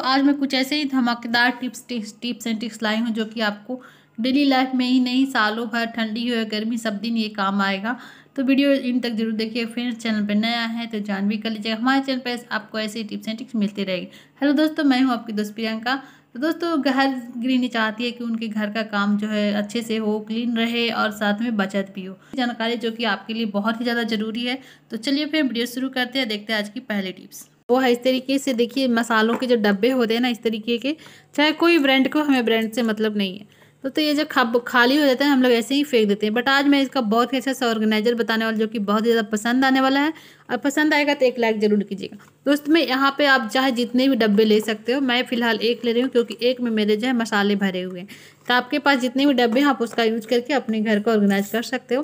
तो आज मैं कुछ ऐसे ही धमाकेदार टिप्स टिप्स एंड टिक्स लाई हूँ जो कि आपको डेली लाइफ में ही नहीं सालों भर ठंडी हो या गर्मी सब दिन ये काम आएगा तो वीडियो इन तक जरूर देखिए फ्रेंड्स चैनल पर नया है तो जान भी कर लीजिएगा हमारे चैनल पर आपको ऐसे टिप्स एंड टिक्स मिलती रहेगी हेलो दोस्तों मैं हूँ आपकी दोस्त प्रियंका तो दोस्तों घर गृहिणी चाहती है कि उनके घर का काम जो है अच्छे से हो क्लीन रहे और साथ में बचत भी हो जानकारी जो कि आपके लिए बहुत ही ज़्यादा ज़रूरी है तो चलिए फिर वीडियो शुरू करते हैं देखते हैं आज की पहली टिप्स वो है इस तरीके से देखिए मसालों के जो डब्बे होते हैं ना इस तरीके के चाहे कोई ब्रांड को हमें ब्रांड से मतलब नहीं है तो, तो ये जब खब खाली हो जाता है हम लोग ऐसे ही फेंक देते हैं बट आज मैं इसका बहुत ही अच्छा सा ऑर्गेनाइजर बताने वाला जो कि बहुत ज़्यादा पसंद आने वाला है और पसंद आएगा तो एक लाइक ज़रूर कीजिएगा दोस्त में यहाँ पे आप चाहे जितने भी डब्बे ले सकते हो मैं फ़िलहाल एक ले रही हूँ क्योंकि एक में मेरे जो है मसाले भरे हुए हैं तो आपके पास जितने भी डब्बे हैं आप उसका यूज करके अपने घर को ऑर्गेनाइज कर सकते हो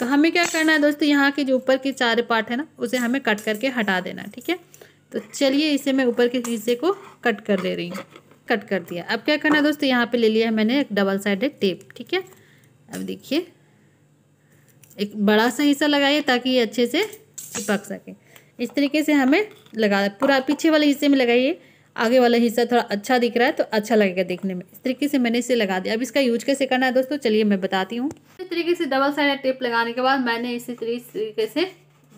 तो हमें क्या करना है दोस्तों यहाँ के जो ऊपर के चारे पार्ट है ना उसे हमें कट करके हटा देना ठीक है तो चलिए इसे मैं ऊपर के हिस्से को कट कर ले रही हूँ कट कर दिया अब क्या करना है दोस्तों यहाँ पे ले लिया है मैंने एक डबल साइडेड टेप ठीक है अब देखिए एक बड़ा सा हिस्सा लगाइए ताकि ये अच्छे से चिपक सके इस तरीके से हमें लगा पूरा पीछे वाले हिस्से में लगाइए आगे वाला हिस्सा थोड़ा अच्छा दिख रहा है तो अच्छा लगेगा देखने में इस तरीके से मैंने इसे लगा दिया अब इसका यूज कैसे करना है दोस्तों चलिए मैं बताती हूँ इस तरीके से डबल साइड टेप लगाने के बाद मैंने इसी तरीके से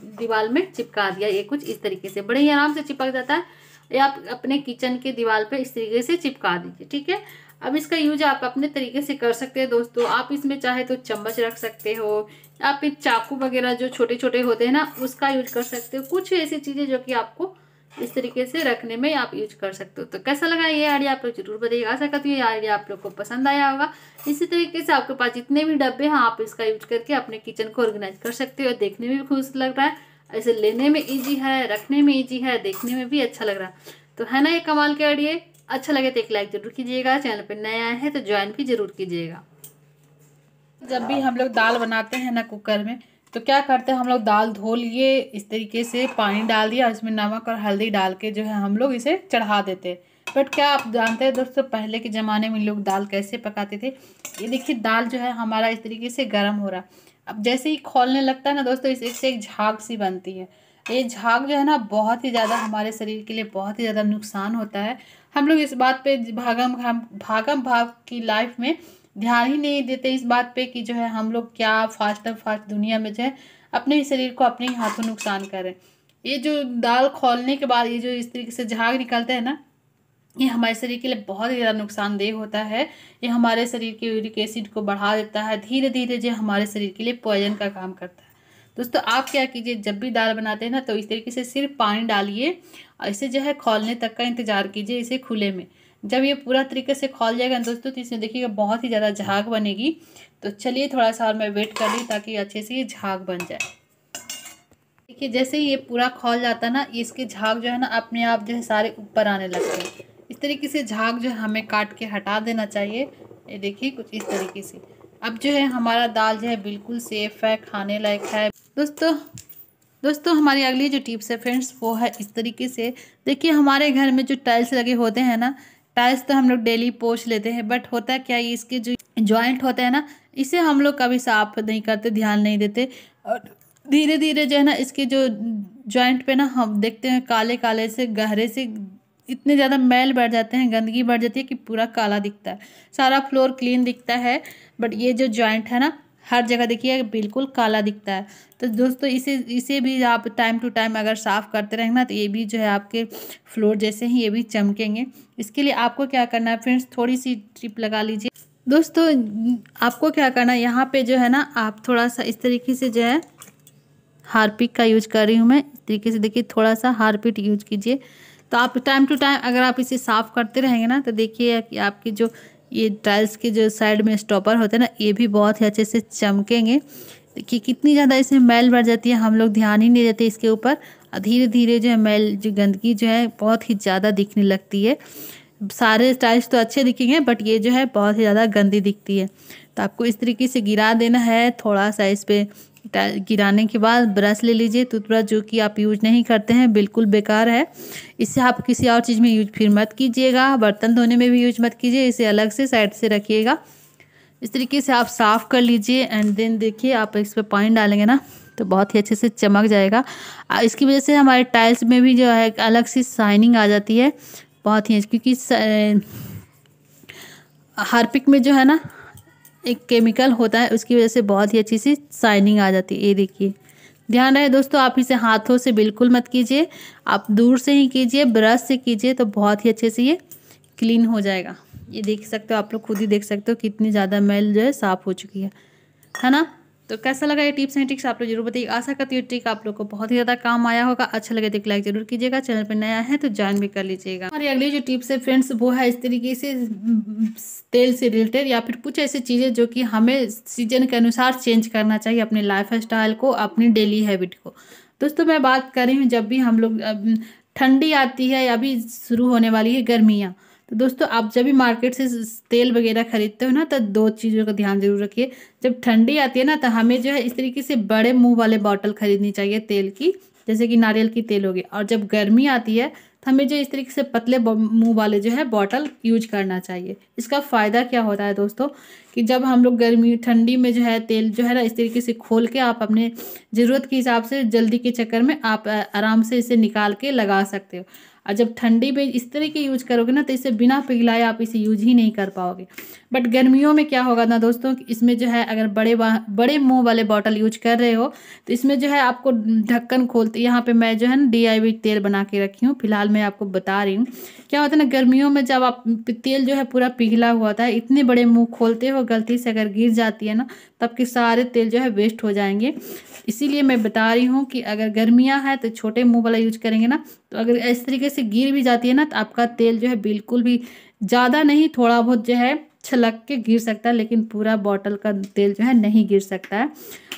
दीवार में चिपका दिया ये कुछ इस तरीके से बड़े ही आराम से चिपक जाता है या आप अपने किचन के दीवार पे इस तरीके से चिपका दीजिए ठीक है अब इसका यूज आप अपने तरीके से कर सकते हैं दोस्तों आप इसमें चाहे तो चम्मच रख सकते हो आप चाकू वगैरह जो छोटे छोटे होते हैं ना उसका यूज कर सकते हो कुछ ऐसी चीज़ें जो कि आपको इस तरीके से रखने में आप यूज कर सकते हो तो कैसा लगा ये आइडिया आप लोग जरूर बताइएगा आशा करती हूँ ये आइडिया आप लोग को पसंद आया होगा इसी तरीके से आपके पास जितने भी डब्बे हैं आप इसका यूज करके अपने किचन को ऑर्गेनाइज कर सकते हो देखने में भी खुश लग रहा है ऐसे लेने में ईजी है रखने में ईजी है देखने में भी अच्छा लग रहा है तो है ना ये कमाल के आइडिया अच्छा लगे तो एक लाइक जरूर कीजिएगा चैनल पर नए आए हैं तो ज्वाइन भी जरूर कीजिएगा जब भी हम लोग दाल बनाते हैं ना कुकर में तो क्या करते हैं हम लोग दाल धो लिए इस तरीके से पानी डाल दिया इसमें नमक और हल्दी डाल के जो है हम लोग इसे चढ़ा देते बट क्या आप जानते हैं दोस्तों पहले के ज़माने में लोग दाल कैसे पकाते थे ये देखिए दाल जो है हमारा इस तरीके से गर्म हो रहा अब जैसे ही खोलने लगता है ना दोस्तों इस एक से एक झाग सी बनती है ये झाग जो है ना बहुत ही ज़्यादा हमारे शरीर के लिए बहुत ही ज़्यादा नुकसान होता है हम लोग इस बात पे भागम भागम भाग की लाइफ में ध्यान ही नहीं देते इस बात पे कि जो है हम लोग क्या फास्ट एंड फास्ट दुनिया में जो है अपने ही शरीर को अपने ही हाथों नुकसान करें ये जो दाल खोलने के बाद ये जो इस तरीके से झाग निकलते हैं ना ये हमारे शरीर के लिए बहुत ही ज़्यादा नुकसानदेह होता है ये हमारे शरीर के यूरिक एसिड को बढ़ा देता है धीरे धीरे जो हमारे शरीर के लिए पॉइजन का काम करता है दोस्तों आप क्या कीजिए जब भी दाल बनाते हैं ना तो इस तरीके से सिर्फ पानी डालिए और इसे जो है खोलने तक का इंतज़ार कीजिए इसे खुले में जब ये पूरा तरीके से खोल जाएगा दोस्तों तो इसमें देखिएगा बहुत ही ज़्यादा झाग बनेगी तो चलिए थोड़ा सा और मैं वेट कर ली ताकि अच्छे से ये झाग बन जाए देखिए जैसे ये पूरा खोल जाता है ना इसके झाग जो है ना अपने आप जो है सारे ऊपर आने लगते हैं इस तरीके से झाग जो है हमें काट के हटा देना चाहिए ये देखिए कुछ इस तरीके से अब जो है हमारा दाल जो है बिल्कुल सेफ़ है खाने लायक है दोस्तों दोस्तों हमारी अगली जो टिप्स है फ्रेंड्स वो है इस तरीके से देखिए हमारे घर में जो टाइल्स लगे होते हैं ना टाइल्स तो हम लोग डेली पोछ लेते हैं बट होता क्या है इसके जो जॉइंट होते हैं ना इसे हम लोग कभी साफ नहीं करते ध्यान नहीं देते और धीरे धीरे जो है ना इसके जो जॉइंट पे ना हम देखते हैं काले काले से गहरे से इतने ज़्यादा मैल बढ़ जाते हैं गंदगी बढ़ जाती है कि पूरा काला दिखता है सारा फ्लोर क्लीन दिखता है बट ये जो जॉइंट है ना हर जगह देखिए बिल्कुल काला दिखता है तो दोस्तों इसे इसे भी आप टाइम टू टाइम अगर साफ़ करते रहेंगे ना तो ये भी जो है आपके फ्लोर जैसे ही ये भी चमकेंगे इसके लिए आपको क्या करना है फ्रेंड्स थोड़ी सी ट्रिप लगा लीजिए दोस्तों आपको क्या करना है यहाँ पे जो है ना आप थोड़ा सा इस तरीके से जो है हारपिक का यूज कर रही हूँ मैं इस तरीके से देखिए थोड़ा सा हारपिक यूज कीजिए तो आप टाइम टू टाइम अगर आप इसे साफ़ करते रहेंगे ना तो देखिए कि आपकी जो ये टाइल्स के जो साइड में स्टॉपर होते हैं ना ये भी बहुत ही अच्छे से चमकेंगे कि कितनी ज़्यादा इसमें मैल बढ़ जाती है हम लोग ध्यान ही नहीं देते इसके ऊपर धीरे धीरे जो है मैल जो गंदगी जो है बहुत ही ज़्यादा दिखने लगती है सारे टाइल्स तो अच्छे दिखेंगे बट ये जो है बहुत ही ज़्यादा गंदी दिखती है तो आपको इस तरीके से गिरा देना है थोड़ा सा इस पर गिराने के बाद ब्रश ले लीजिए टूथब्रश जो कि आप यूज नहीं करते हैं बिल्कुल बेकार है इसे आप किसी और चीज़ में यूज फिर मत कीजिएगा बर्तन धोने में भी यूज मत कीजिए इसे अलग से साइड से रखिएगा इस तरीके से आप साफ़ कर लीजिए एंड देन देखिए आप इस पर पानी डालेंगे ना तो बहुत ही अच्छे से चमक जाएगा इसकी वजह से हमारे टाइल्स में भी जो है अलग सी शाइनिंग आ जाती है बहुत ही क्योंकि हार्पिक में जो है ना एक केमिकल होता है उसकी वजह से बहुत ही अच्छी सी शाइनिंग आ जाती है ये देखिए ध्यान रहे दोस्तों आप इसे हाथों से बिल्कुल मत कीजिए आप दूर से ही कीजिए ब्रश से कीजिए तो बहुत ही अच्छे से ये क्लीन हो जाएगा ये देख सकते हो आप लोग खुद ही देख सकते हो कितनी ज़्यादा मैल जो है साफ़ हो चुकी है है ना तो कैसा लगा ये टिप्स एंड ट्रिक्स आप लोग जरूर बताइए आशा करती हूँ ट्रिक आप लोग को बहुत ही ज़्यादा काम आया होगा अच्छा लगे तो लाइक जरूर कीजिएगा चैनल पर नया है तो ज्वाइन भी कर लीजिएगा हमारी अगली जो टिप्स है फ्रेंड्स वो है इस तरीके से हम्म, तेल से रिलेटेड या फिर कुछ ऐसी चीज़ें जो कि हमें सीजन के अनुसार चेंज करना चाहिए अपने लाइफ स्टाइल को अपनी डेली हैबिट को दोस्तों मैं बात कर रही हूँ जब भी हम लोग ठंडी आती है या अभी शुरू होने वाली है गर्मियाँ तो दोस्तों आप जब भी मार्केट से तेल वगैरह खरीदते हो ना तो दो चीज़ों का ध्यान जरूर रखिए जब ठंडी आती है ना तो हमें जो है इस तरीके से बड़े मुंह वाले बॉटल खरीदनी चाहिए तेल की जैसे कि नारियल की तेल हो गया और जब गर्मी आती है तो हमें जो इस तरीके से पतले मुंह वाले जो है बॉटल यूज करना चाहिए इसका फ़ायदा क्या होता है दोस्तों कि जब हम लोग गर्मी ठंडी में जो है तेल जो है ना इस तरीके से खोल के आप अपने ज़रूरत के हिसाब से जल्दी के चक्कर में आप आराम से इसे निकाल के लगा सकते हो और जब ठंडी में इस तरह के यूज करोगे ना तो इसे बिना पिघलाए आप इसे यूज ही नहीं कर पाओगे बट गर्मियों में क्या होगा ना दोस्तों इसमें जो है अगर बड़े बड़े मुँह वाले बॉटल यूज कर रहे हो तो इसमें जो है आपको ढक्कन खोलते यहाँ पर मैं जो है ना डी तेल बना के रखी हूँ फिलहाल मैं आपको बता रही हूँ क्या होता है ना गर्मियों में जब आप तेल जो है पूरा पिघला हुआ था इतने बड़े मुँह खोलते हो गलती से अगर गिर जाती है ना तब के सारे तेल जो है वेस्ट हो जाएंगे इसीलिए मैं बता रही हूँ कि अगर गर्मियाँ है तो छोटे मुँह वाला यूज करेंगे ना तो अगर इस तरीके से गिर भी जाती है ना तो आपका तेल जो है बिल्कुल भी ज़्यादा नहीं थोड़ा बहुत जो है छलक के गिर सकता है लेकिन पूरा बॉटल का तेल जो है नहीं गिर सकता है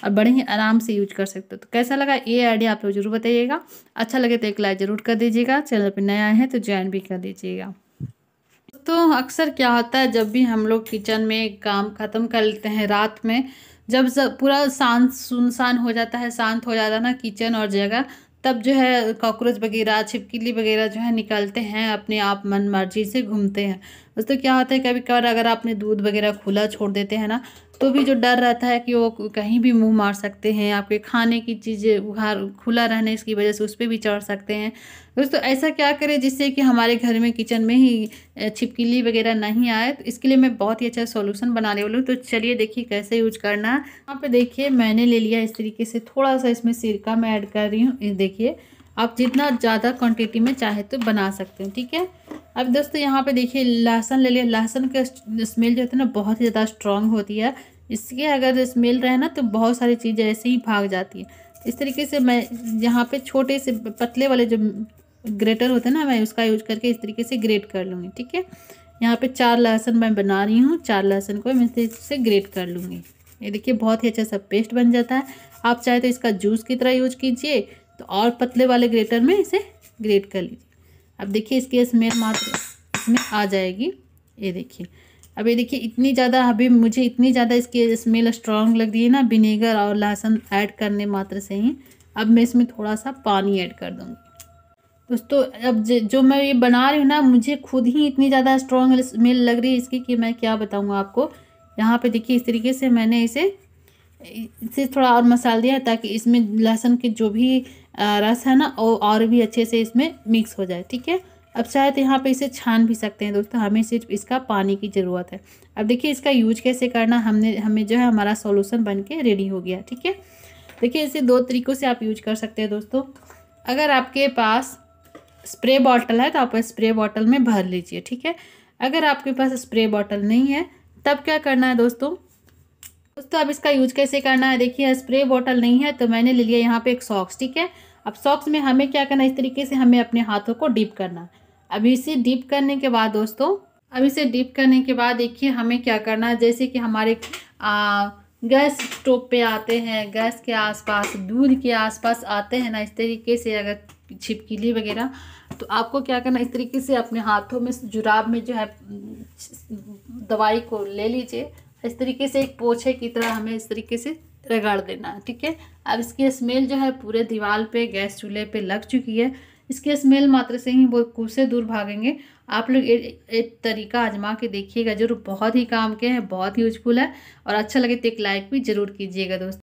और बड़े ही आराम से यूज कर सकते हो तो कैसा लगा ये आइडिया आप लोग जरूर बताइएगा अच्छा लगे तो एक लाइक ज़रूर कर दीजिएगा चैनल पर नया है तो ज्वाइन भी कर दीजिएगा तो अक्सर क्या होता है जब भी हम लोग किचन में काम ख़त्म कर लेते हैं रात में जब पूरा शांत सुनसान हो जाता है शांत हो जाता है ना किचन और जगह तब जो है कॉकरोच वगैरह छिपकली वगैरह जो है निकलते हैं अपने आप मन मर्जी से घूमते हैं दोस्तों क्या होता है कभी कभार अगर आपने दूध वगैरह खुला छोड़ देते हैं ना तो भी जो डर रहता है कि वो कहीं भी मुंह मार सकते हैं आपके खाने की चीज़ें उघार खुला रहने की वजह से उस पर भी चढ़ सकते हैं दोस्तों ऐसा क्या करें जिससे कि हमारे घर में किचन में ही छिपकली वगैरह नहीं आए तो इसके लिए मैं बहुत ही अच्छा सोल्यूशन बनाने वाली हूँ तो चलिए देखिए कैसे यूज करना है यहाँ पर देखिए मैंने ले लिया इस तरीके से थोड़ा सा इसमें सिरका मैं ऐड कर रही हूँ देखिए आप जितना ज़्यादा क्वान्टिटी में चाहे तो बना सकते हैं ठीक है अब दोस्तों यहाँ पे देखिए लहसन ले लिया लहसन का स्मेल जो होता है ना बहुत ही ज़्यादा स्ट्रॉन्ग होती है इसके अगर स्मेल रहे ना तो बहुत सारी चीज़ें ऐसे ही भाग जाती है इस तरीके से मैं यहाँ पे छोटे से पतले वाले जो ग्रेटर होते हैं ना मैं उसका यूज करके इस तरीके से ग्रेट कर लूँगी ठीक है यहाँ पर चार लहसुन मैं बना रही हूँ चार लहसन को मैं इस तरीके से ग्रेट कर लूँगी ये देखिए बहुत ही अच्छा सा पेस्ट बन जाता है आप चाहे तो इसका जूस की तरह यूज कीजिए तो और पतले वाले ग्रेटर में इसे ग्रेट कर लीजिए अब देखिए इसकी स्मेल मात्र इसमें आ जाएगी ये देखिए अब ये देखिए इतनी ज़्यादा अभी मुझे इतनी ज़्यादा इसकी स्मेल स्ट्रांग लग रही है ना विनेगर और लहसुन ऐड करने मात्र से ही अब मैं इसमें थोड़ा सा पानी ऐड कर दूँगी दोस्तों अब जो मैं ये बना रही हूँ ना मुझे खुद ही इतनी ज़्यादा स्ट्रॉन्ग स्मेल लग रही है इसकी कि मैं क्या बताऊँगा आपको यहाँ पे देखिए इस तरीके से मैंने इसे इसे थोड़ा और मसाला दिया ताकि इसमें लहसुन के जो भी रस है ना वो और भी अच्छे से इसमें मिक्स हो जाए ठीक है अब चाहे तो यहाँ पे इसे छान भी सकते हैं दोस्तों हमें सिर्फ इसका पानी की ज़रूरत है अब देखिए इसका यूज कैसे करना हमने हमें जो है हमारा सॉल्यूशन बन के रेडी हो गया ठीक है देखिए इसे दो तरीक़ों से आप यूज कर सकते हैं दोस्तों अगर आपके पास स्प्रे बॉटल है तो आप स्प्रे बॉटल में भर लीजिए ठीक है अगर आपके पास स्प्रे बॉटल नहीं है तब क्या करना है दोस्तों दोस्तों अब इसका यूज कैसे करना है देखिए स्प्रे बॉटल नहीं है तो मैंने ले लिया यहाँ पे एक सॉक्स ठीक है अब सॉक्स में हमें क्या करना है इस तरीके से हमें अपने हाथों को डीप करना अब इसे डीप करने के बाद दोस्तों अब इसे डीप करने के बाद देखिए हमें क्या करना है जैसे कि हमारे आ, गैस स्टोव पे आते हैं गैस के आसपास दूध के आसपास आते हैं ना इस तरीके से अगर छिपकीली वगैरह तो आपको क्या करना इस तरीके से अपने हाथों में जुराब में जो है दवाई को ले लीजिए इस तरीके से एक पोछे की तरह हमें इस तरीके से रगड़ देना ठीक है अब इसकी स्मेल जो है पूरे दीवार पे गैस चूल्हे पे लग चुकी है इसके स्मेल मात्र से ही वो से दूर भागेंगे आप लोग एक तरीका आजमा के देखिएगा जरूर बहुत ही काम के हैं बहुत यूजफुल है और अच्छा लगे तो एक लाइक भी जरूर कीजिएगा दोस्तों